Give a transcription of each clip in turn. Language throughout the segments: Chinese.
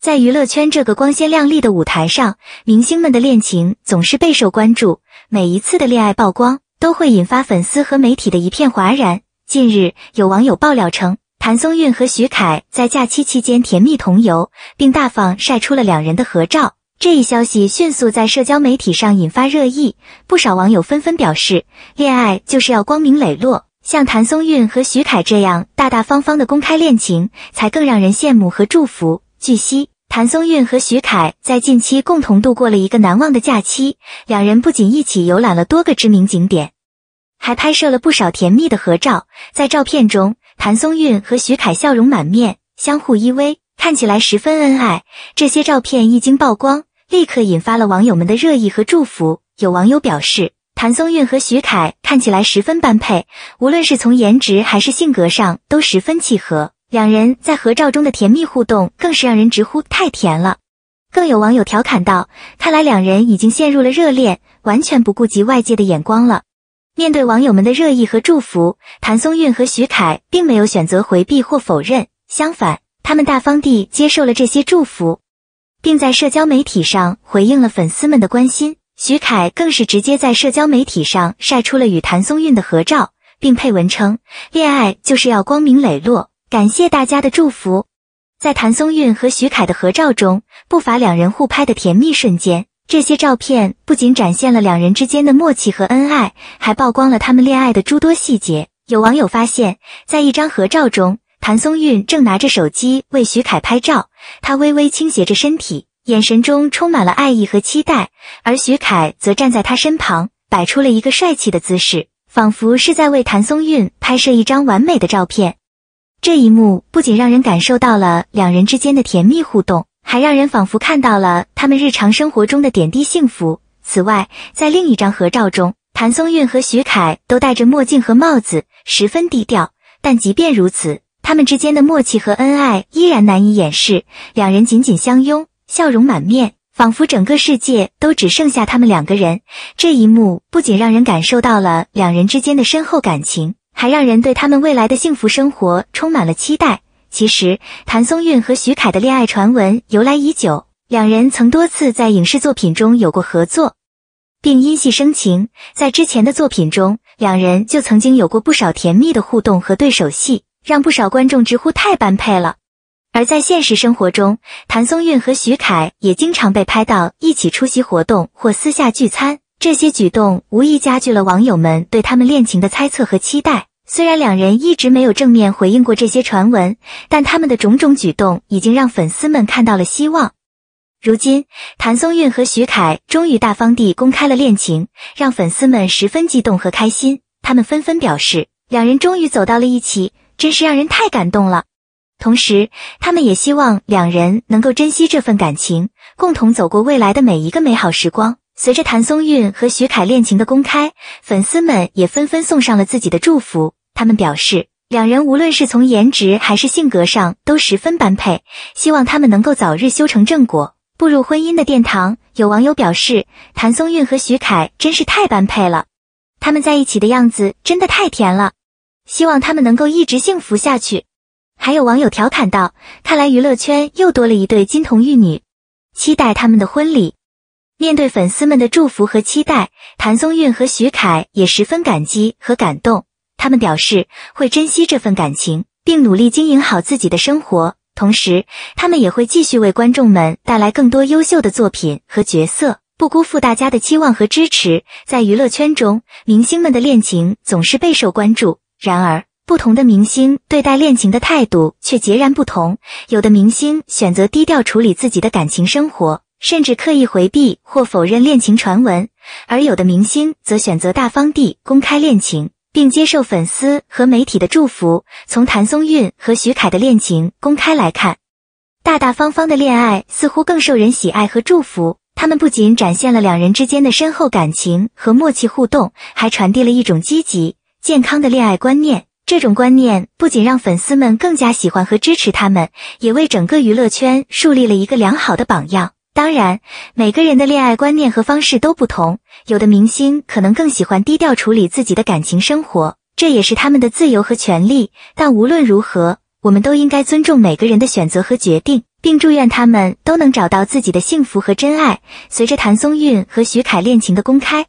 在娱乐圈这个光鲜亮丽的舞台上，明星们的恋情总是备受关注。每一次的恋爱曝光都会引发粉丝和媒体的一片哗然。近日，有网友爆料称，谭松韵和徐凯在假期期间甜蜜同游，并大方晒出了两人的合照。这一消息迅速在社交媒体上引发热议，不少网友纷纷表示，恋爱就是要光明磊落，像谭松韵和徐凯这样大大方方的公开恋情，才更让人羡慕和祝福。据悉。谭松韵和徐凯在近期共同度过了一个难忘的假期，两人不仅一起游览了多个知名景点，还拍摄了不少甜蜜的合照。在照片中，谭松韵和徐凯笑容满面，相互依偎，看起来十分恩爱。这些照片一经曝光，立刻引发了网友们的热议和祝福。有网友表示，谭松韵和徐凯看起来十分般配，无论是从颜值还是性格上，都十分契合。两人在合照中的甜蜜互动更是让人直呼太甜了。更有网友调侃道：“看来两人已经陷入了热恋，完全不顾及外界的眼光了。”面对网友们的热议和祝福，谭松韵和徐凯并没有选择回避或否认，相反，他们大方地接受了这些祝福，并在社交媒体上回应了粉丝们的关心。徐凯更是直接在社交媒体上晒出了与谭松韵的合照，并配文称：“恋爱就是要光明磊落。”感谢大家的祝福。在谭松韵和徐凯的合照中，不乏两人互拍的甜蜜瞬间。这些照片不仅展现了两人之间的默契和恩爱，还曝光了他们恋爱的诸多细节。有网友发现，在一张合照中，谭松韵正拿着手机为徐凯拍照，她微微倾斜着身体，眼神中充满了爱意和期待；而徐凯则站在他身旁，摆出了一个帅气的姿势，仿佛是在为谭松韵拍摄一张完美的照片。这一幕不仅让人感受到了两人之间的甜蜜互动，还让人仿佛看到了他们日常生活中的点滴幸福。此外，在另一张合照中，谭松韵和许凯都戴着墨镜和帽子，十分低调。但即便如此，他们之间的默契和恩爱依然难以掩饰。两人紧紧相拥，笑容满面，仿佛整个世界都只剩下他们两个人。这一幕不仅让人感受到了两人之间的深厚感情。还让人对他们未来的幸福生活充满了期待。其实，谭松韵和许凯的恋爱传闻由来已久，两人曾多次在影视作品中有过合作，并因戏生情。在之前的作品中，两人就曾经有过不少甜蜜的互动和对手戏，让不少观众直呼太般配了。而在现实生活中，谭松韵和许凯也经常被拍到一起出席活动或私下聚餐。这些举动无疑加剧了网友们对他们恋情的猜测和期待。虽然两人一直没有正面回应过这些传闻，但他们的种种举动已经让粉丝们看到了希望。如今，谭松韵和徐凯终于大方地公开了恋情，让粉丝们十分激动和开心。他们纷纷表示，两人终于走到了一起，真是让人太感动了。同时，他们也希望两人能够珍惜这份感情，共同走过未来的每一个美好时光。随着谭松韵和许凯恋情的公开，粉丝们也纷纷送上了自己的祝福。他们表示，两人无论是从颜值还是性格上都十分般配，希望他们能够早日修成正果，步入婚姻的殿堂。有网友表示，谭松韵和许凯真是太般配了，他们在一起的样子真的太甜了，希望他们能够一直幸福下去。还有网友调侃道：“看来娱乐圈又多了一对金童玉女，期待他们的婚礼。”面对粉丝们的祝福和期待，谭松韵和许凯也十分感激和感动。他们表示会珍惜这份感情，并努力经营好自己的生活。同时，他们也会继续为观众们带来更多优秀的作品和角色，不辜负大家的期望和支持。在娱乐圈中，明星们的恋情总是备受关注。然而，不同的明星对待恋情的态度却截然不同。有的明星选择低调处理自己的感情生活。甚至刻意回避或否认恋情传闻，而有的明星则选择大方地公开恋情，并接受粉丝和媒体的祝福。从谭松韵和许凯的恋情公开来看，大大方方的恋爱似乎更受人喜爱和祝福。他们不仅展现了两人之间的深厚感情和默契互动，还传递了一种积极健康的恋爱观念。这种观念不仅让粉丝们更加喜欢和支持他们，也为整个娱乐圈树立了一个良好的榜样。当然，每个人的恋爱观念和方式都不同，有的明星可能更喜欢低调处理自己的感情生活，这也是他们的自由和权利。但无论如何，我们都应该尊重每个人的选择和决定，并祝愿他们都能找到自己的幸福和真爱。随着谭松韵和徐凯恋情的公开，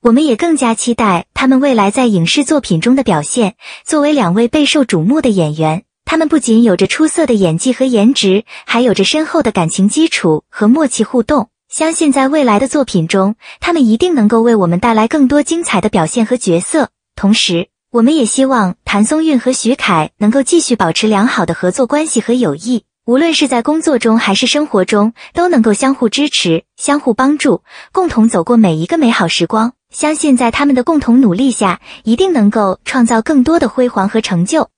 我们也更加期待他们未来在影视作品中的表现。作为两位备受瞩目的演员。他们不仅有着出色的演技和颜值，还有着深厚的感情基础和默契互动。相信在未来的作品中，他们一定能够为我们带来更多精彩的表现和角色。同时，我们也希望谭松韵和徐凯能够继续保持良好的合作关系和友谊，无论是在工作中还是生活中，都能够相互支持、相互帮助，共同走过每一个美好时光。相信在他们的共同努力下，一定能够创造更多的辉煌和成就。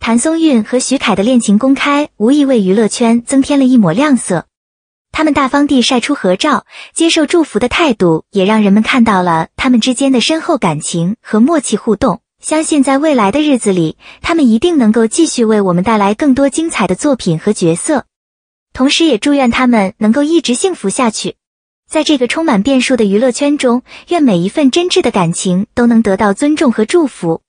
谭松韵和徐凯的恋情公开，无疑为娱乐圈增添了一抹亮色。他们大方地晒出合照，接受祝福的态度，也让人们看到了他们之间的深厚感情和默契互动。相信在未来的日子里，他们一定能够继续为我们带来更多精彩的作品和角色。同时，也祝愿他们能够一直幸福下去。在这个充满变数的娱乐圈中，愿每一份真挚的感情都能得到尊重和祝福。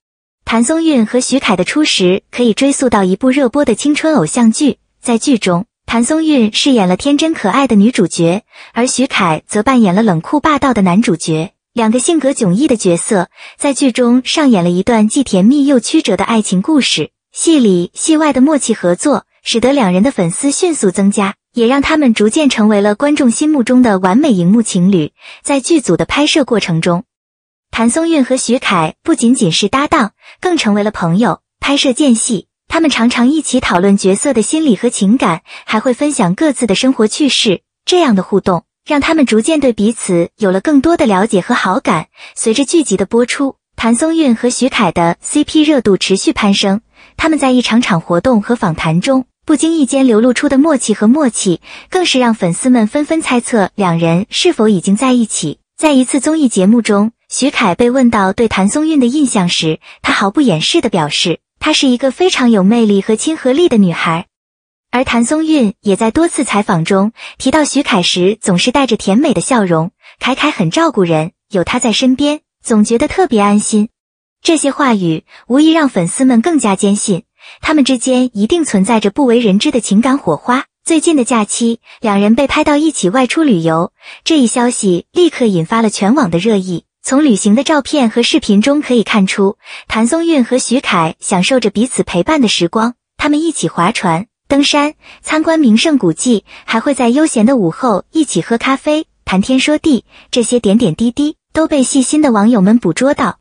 谭松韵和徐凯的初识可以追溯到一部热播的青春偶像剧，在剧中，谭松韵饰演了天真可爱的女主角，而徐凯则扮演了冷酷霸道的男主角。两个性格迥异的角色在剧中上演了一段既甜蜜又曲折的爱情故事。戏里戏外的默契合作，使得两人的粉丝迅速增加，也让他们逐渐成为了观众心目中的完美荧幕情侣。在剧组的拍摄过程中，谭松韵和许凯不仅仅是搭档，更成为了朋友。拍摄间隙，他们常常一起讨论角色的心理和情感，还会分享各自的生活趣事。这样的互动让他们逐渐对彼此有了更多的了解和好感。随着剧集的播出，谭松韵和许凯的 CP 热度持续攀升。他们在一场场活动和访谈中，不经意间流露出的默契和默契，更是让粉丝们纷纷猜测两人是否已经在一起。在一次综艺节目中，徐凯被问到对谭松韵的印象时，他毫不掩饰的表示，她是一个非常有魅力和亲和力的女孩。而谭松韵也在多次采访中提到徐凯时，总是带着甜美的笑容。凯凯很照顾人，有他在身边，总觉得特别安心。这些话语无疑让粉丝们更加坚信，他们之间一定存在着不为人知的情感火花。最近的假期，两人被拍到一起外出旅游，这一消息立刻引发了全网的热议。从旅行的照片和视频中可以看出，谭松韵和徐凯享受着彼此陪伴的时光。他们一起划船、登山、参观名胜古迹，还会在悠闲的午后一起喝咖啡、谈天说地。这些点点滴滴都被细心的网友们捕捉到，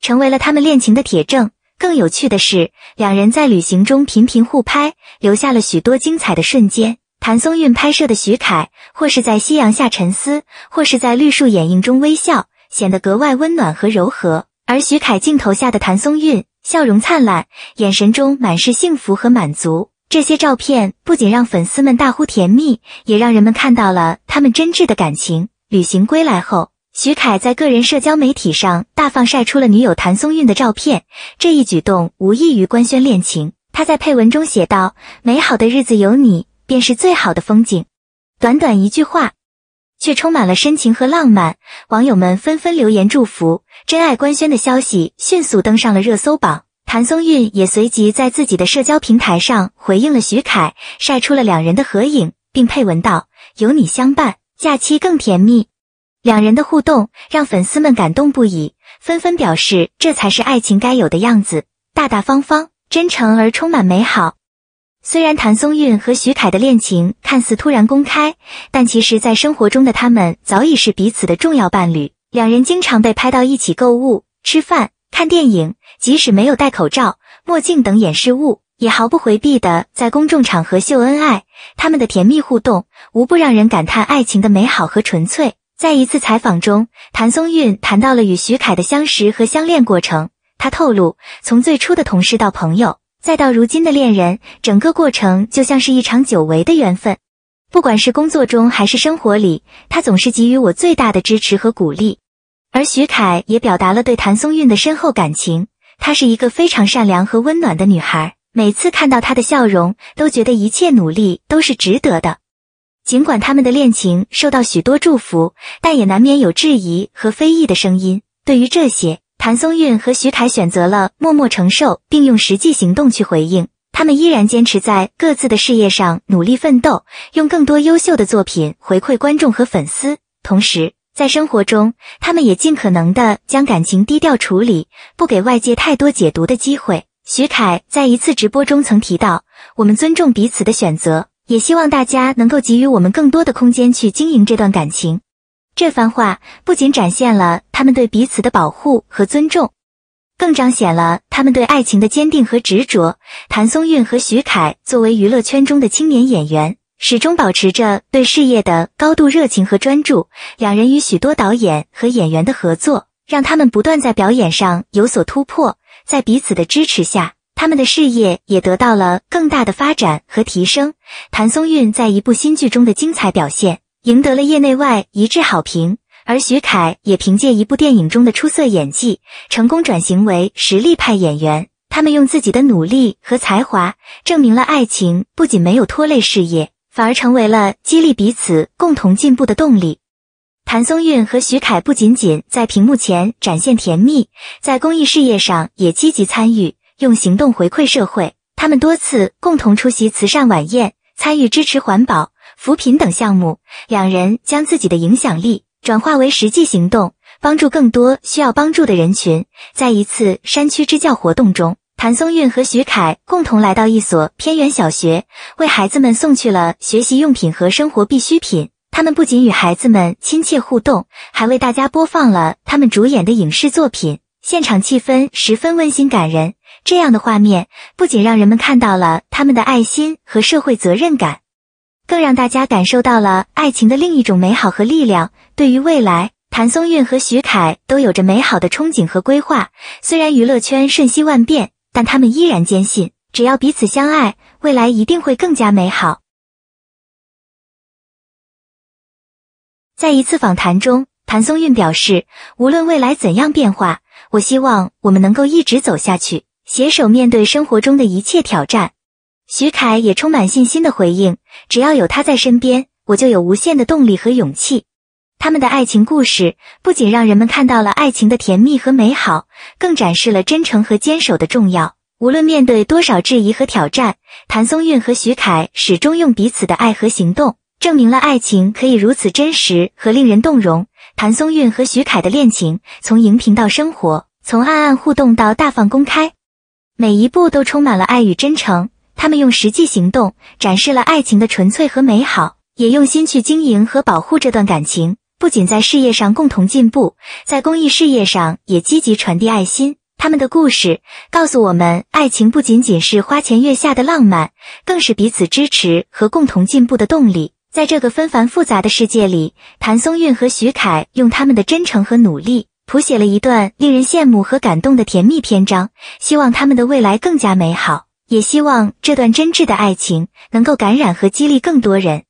成为了他们恋情的铁证。更有趣的是，两人在旅行中频频互拍，留下了许多精彩的瞬间。谭松韵拍摄的徐凯，或是在夕阳下沉思，或是在绿树掩映中微笑。显得格外温暖和柔和，而徐凯镜头下的谭松韵笑容灿烂，眼神中满是幸福和满足。这些照片不仅让粉丝们大呼甜蜜，也让人们看到了他们真挚的感情。旅行归来后，徐凯在个人社交媒体上大放晒出了女友谭松韵的照片，这一举动无异于官宣恋情。他在配文中写道：“美好的日子有你，便是最好的风景。”短短一句话。却充满了深情和浪漫，网友们纷纷留言祝福。真爱官宣的消息迅速登上了热搜榜，谭松韵也随即在自己的社交平台上回应了许凯，晒出了两人的合影，并配文道：“有你相伴，假期更甜蜜。”两人的互动让粉丝们感动不已，纷纷表示这才是爱情该有的样子，大大方方、真诚而充满美好。虽然谭松韵和徐凯的恋情看似突然公开，但其实，在生活中的他们早已是彼此的重要伴侣。两人经常被拍到一起购物、吃饭、看电影，即使没有戴口罩、墨镜等掩饰物，也毫不回避的在公众场合秀恩爱。他们的甜蜜互动，无不让人感叹爱情的美好和纯粹。在一次采访中，谭松韵谈到了与徐凯的相识和相恋过程，他透露，从最初的同事到朋友。再到如今的恋人，整个过程就像是一场久违的缘分。不管是工作中还是生活里，他总是给予我最大的支持和鼓励。而徐凯也表达了对谭松韵的深厚感情。她是一个非常善良和温暖的女孩，每次看到她的笑容，都觉得一切努力都是值得的。尽管他们的恋情受到许多祝福，但也难免有质疑和非议的声音。对于这些，谭松韵和徐凯选择了默默承受，并用实际行动去回应。他们依然坚持在各自的事业上努力奋斗，用更多优秀的作品回馈观众和粉丝。同时，在生活中，他们也尽可能的将感情低调处理，不给外界太多解读的机会。徐凯在一次直播中曾提到：“我们尊重彼此的选择，也希望大家能够给予我们更多的空间去经营这段感情。”这番话不仅展现了他们对彼此的保护和尊重，更彰显了他们对爱情的坚定和执着。谭松韵和徐凯作为娱乐圈中的青年演员，始终保持着对事业的高度热情和专注。两人与许多导演和演员的合作，让他们不断在表演上有所突破。在彼此的支持下，他们的事业也得到了更大的发展和提升。谭松韵在一部新剧中的精彩表现。赢得了业内外一致好评，而徐凯也凭借一部电影中的出色演技，成功转型为实力派演员。他们用自己的努力和才华，证明了爱情不仅没有拖累事业，反而成为了激励彼此共同进步的动力。谭松韵和徐凯不仅仅在屏幕前展现甜蜜，在公益事业上也积极参与，用行动回馈社会。他们多次共同出席慈善晚宴，参与支持环保。扶贫等项目，两人将自己的影响力转化为实际行动，帮助更多需要帮助的人群。在一次山区支教活动中，谭松韵和徐凯共同来到一所偏远小学，为孩子们送去了学习用品和生活必需品。他们不仅与孩子们亲切互动，还为大家播放了他们主演的影视作品，现场气氛十分温馨感人。这样的画面不仅让人们看到了他们的爱心和社会责任感。更让大家感受到了爱情的另一种美好和力量。对于未来，谭松韵和徐凯都有着美好的憧憬和规划。虽然娱乐圈瞬息万变，但他们依然坚信，只要彼此相爱，未来一定会更加美好。在一次访谈中，谭松韵表示：“无论未来怎样变化，我希望我们能够一直走下去，携手面对生活中的一切挑战。”徐凯也充满信心地回应：“只要有他在身边，我就有无限的动力和勇气。”他们的爱情故事不仅让人们看到了爱情的甜蜜和美好，更展示了真诚和坚守的重要。无论面对多少质疑和挑战，谭松韵和徐凯始终用彼此的爱和行动证明了爱情可以如此真实和令人动容。谭松韵和徐凯的恋情从荧屏到生活，从暗暗互动到大放公开，每一步都充满了爱与真诚。他们用实际行动展示了爱情的纯粹和美好，也用心去经营和保护这段感情。不仅在事业上共同进步，在公益事业上也积极传递爱心。他们的故事告诉我们，爱情不仅仅是花前月下的浪漫，更是彼此支持和共同进步的动力。在这个纷繁复杂的世界里，谭松韵和徐凯用他们的真诚和努力，谱写了一段令人羡慕和感动的甜蜜篇章。希望他们的未来更加美好。也希望这段真挚的爱情能够感染和激励更多人。